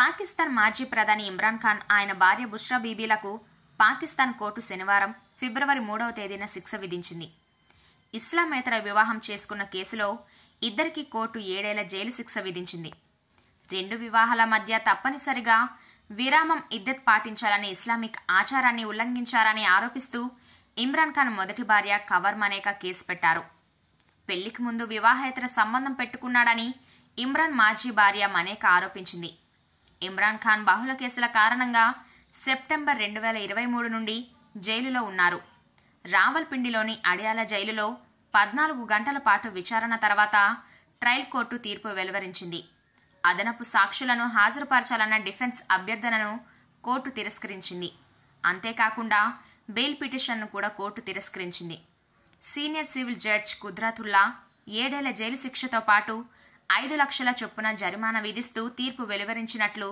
పాకిస్తాన్ మాజీ ప్రధాని ఇమ్రాన్ ఖాన్ ఆయన భార్య బుష్రా బీబీలకు పాకిస్తాన్ కోర్టు శనివారం ఫిబ్రవరి మూడవ తేదీన శిక్ష విధించింది ఇస్లామేతర వివాహం చేసుకున్న కేసులో ఇద్దరికీ కోర్టు ఏడేళ్ల జైలు శిక్ష విధించింది రెండు వివాహాల మధ్య తప్పనిసరిగా విరామం ఇద్దత్ పాటించాలని ఇస్లామిక్ ఆచారాన్ని ఉల్లంఘించారని ఆరోపిస్తూ ఇమ్రాన్ ఖాన్ మొదటి భార్య కవర్ మనేకా కేసు పెట్టారు పెళ్లికి ముందు వివాహేతర సంబంధం పెట్టుకున్నాడని ఇమ్రాన్ మాజీ భార్య మనేక ఆరోపించింది ఇమ్రాన్ ఖాన్ బాహుల కేసుల కారణంగా సెప్టెంబర్ రెండు వేల ఇరవై మూడు నుండి జైలులో ఉన్నారు రావల్పిండిలోని అడియాల జైలులో పద్నాలుగు గంటల పాటు విచారణ తర్వాత ట్రయల్ కోర్టు తీర్పు వెలువరించింది అదనపు సాక్షులను హాజరుపరచాలన్న డిఫెన్స్ అభ్యర్థనను కోర్టు తిరస్కరించింది అంతేకాకుండా బెయిల్ పిటిషన్ను కూడా కోర్టు తిరస్కరించింది సీనియర్ సివిల్ జడ్జ్ కుద్రాతుల్లా ఏడేళ్ల జైలు శిక్షతో పాటు ఐదు లక్షల చొప్పున జరిమానా విధిస్తూ తీర్పు వెలువరించినట్లు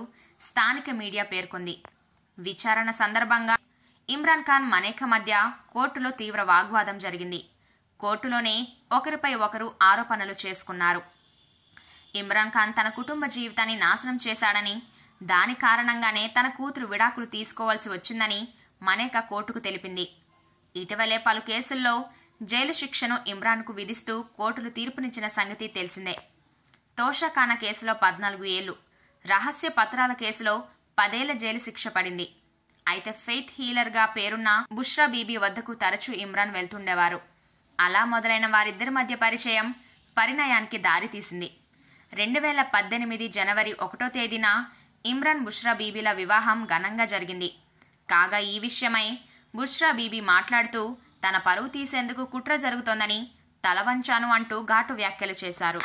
స్థానిక మీడియా పేర్కొంది విచారణ సందర్భంగా ఇమ్రాన్ ఖాన్ మనేక మధ్య కోర్టులో తీవ్ర వాగ్వాదం జరిగింది కోర్టులోనే ఒకరిపై ఒకరు ఆరోపణలు చేసుకున్నారు ఇమ్రాన్ ఖాన్ తన కుటుంబ జీవితాన్ని నాశనం చేశాడని దాని కారణంగానే తన కూతురు విడాకులు తీసుకోవాల్సి వచ్చిందని మనేక కోర్టుకు తెలిపింది ఇటీవలే పలు కేసుల్లో జైలు శిక్షను ఇమ్రాన్కు విధిస్తూ కోర్టులు తీర్పునిచ్చిన సంగతి తెలిసిందే తోషకాన కేసులో పద్నాలుగు ఏళ్లు రహస్య పత్రాల కేసులో పదేళ్ల జైలు శిక్ష పడింది అయితే ఫెయిత్ హీలర్గా పేరున్న బుష్రా బీబీ వద్దకు తరచూ ఇమ్రాన్ వెళ్తుండేవారు అలా మొదలైన వారిద్దరి మధ్య పరిచయం పరిణయానికి దారితీసింది రెండు వేల పద్దెనిమిది జనవరి ఒకటో తేదీన ఇమ్రాన్ బుష్రా బీబీల వివాహం ఘనంగా జరిగింది కాగా ఈ విషయమై బుష్రా బీబీ మాట్లాడుతూ తన పరువు తీసేందుకు కుట్ర జరుగుతోందని తలవంచాను అంటూ ఘాటు వ్యాఖ్యలు చేశారు